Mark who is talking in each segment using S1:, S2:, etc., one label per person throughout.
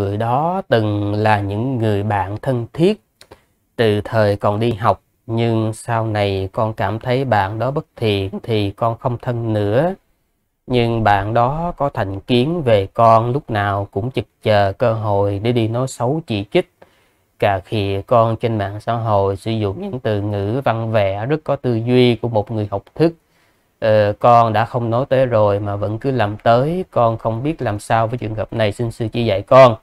S1: người đó từng là những người bạn thân thiết từ thời còn đi học nhưng sau này con cảm thấy bạn đó bất thiện thì con không thân nữa nhưng bạn đó có thành kiến về con lúc nào cũng chực chờ cơ hội để đi nói xấu chỉ trích cả khi con trên mạng xã hội sử dụng những từ ngữ văn vẻ rất có tư duy của một người học thức ờ, con đã không nói tới rồi mà vẫn cứ làm tới con không biết làm sao với trường hợp này xin sư chỉ dạy con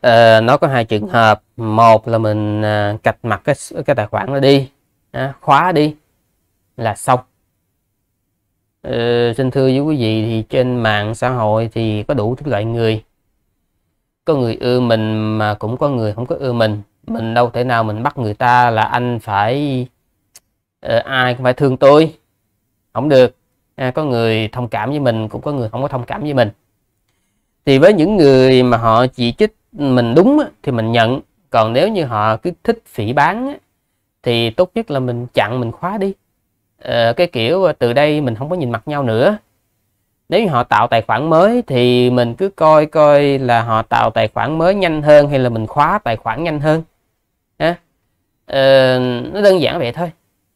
S1: Ờ, nó có hai trường hợp một là mình uh, cạch mặt cái cái tài khoản nó đi uh, khóa đi là xong uh, xin thưa với quý vị thì trên mạng xã hội thì có đủ thứ loại người có người ưa mình mà cũng có người không có ưa mình mình đâu thể nào mình bắt người ta là anh phải uh, ai cũng phải thương tôi không được à, có người thông cảm với mình cũng có người không có thông cảm với mình thì với những người mà họ chỉ trích mình đúng thì mình nhận còn nếu như họ cứ thích phỉ bán thì tốt nhất là mình chặn mình khóa đi ờ, cái kiểu ờ, từ đây mình không có nhìn mặt nhau nữa nếu như họ tạo tài khoản mới thì mình cứ coi coi là họ tạo tài khoản mới nhanh hơn hay là mình khóa tài khoản nhanh hơn ha ờ, nó đơn giản vậy thôi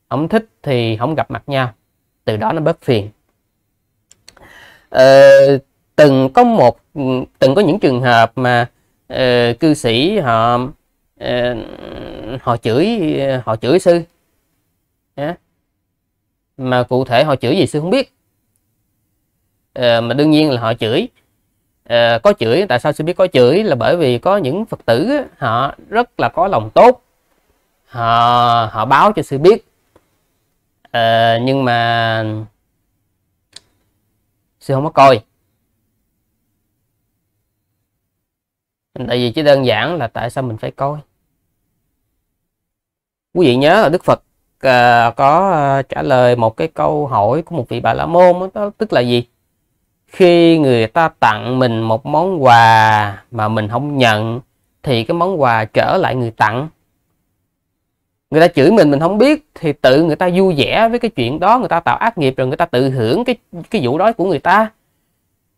S1: không thích thì không gặp mặt nhau từ đó nó bớt phiền ờ, từng có một từng có những trường hợp mà Ờ, cư sĩ họ ờ, họ chửi họ chửi sư mà cụ thể họ chửi gì sư không biết ờ, mà đương nhiên là họ chửi có chửi tại sao sư biết có chửi là bởi vì có những phật tử họ rất là có lòng tốt họ họ báo cho sư biết nhưng mà sư không có coi tại vì chỉ đơn giản là tại sao mình phải coi quý vị nhớ là Đức Phật à, có à, trả lời một cái câu hỏi của một vị bà la môn đó, đó tức là gì khi người ta tặng mình một món quà mà mình không nhận thì cái món quà trở lại người tặng người ta chửi mình mình không biết thì tự người ta vui vẻ với cái chuyện đó người ta tạo ác nghiệp rồi người ta tự hưởng cái cái vụ đó của người ta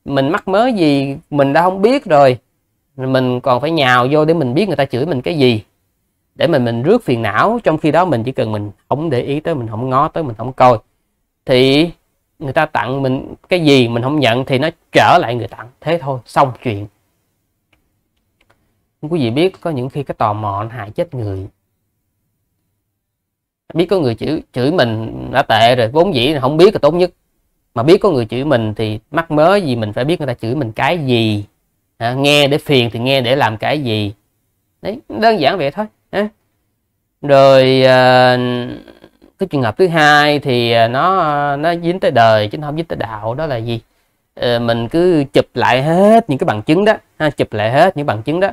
S1: mình mắc mớ gì mình đã không biết rồi mình còn phải nhào vô để mình biết người ta chửi mình cái gì để mình mình rước phiền não trong khi đó mình chỉ cần mình không để ý tới mình không ngó tới mình không coi thì người ta tặng mình cái gì mình không nhận thì nó trở lại người tặng thế thôi xong chuyện quý vị biết có những khi cái tò mò nó hại chết người biết có người chửi chửi mình đã tệ rồi vốn dĩ là không biết là tốt nhất mà biết có người chửi mình thì mắc mớ gì mình phải biết người ta chửi mình cái gì à, nghe để phiền thì nghe để làm cái gì đấy đơn giản vậy thôi à. rồi à, cái trường hợp thứ hai thì à, nó nó dính tới đời chứ nó không dính tới đạo đó là gì à, mình cứ chụp lại hết những cái bằng chứng đó ha, chụp lại hết những bằng chứng đó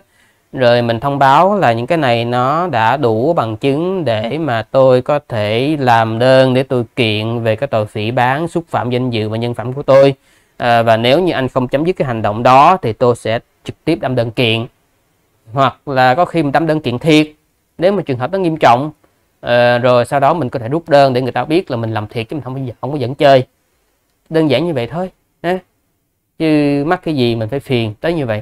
S1: rồi mình thông báo là những cái này nó đã đủ bằng chứng để mà tôi có thể làm đơn để tôi kiện về cái tội phỉ bán xúc phạm danh dự và nhân phẩm của tôi à, và nếu như anh không chấm dứt cái hành động đó thì tôi sẽ trực tiếp đâm đơn kiện hoặc là có khi mình đâm đơn kiện thiệt nếu mà trường hợp nó nghiêm trọng à, rồi sau đó mình có thể rút đơn để người ta biết là mình làm thiệt chứ mình không có không có dẫn chơi đơn giản như vậy thôi ha chứ mắc cái gì mình phải phiền tới như vậy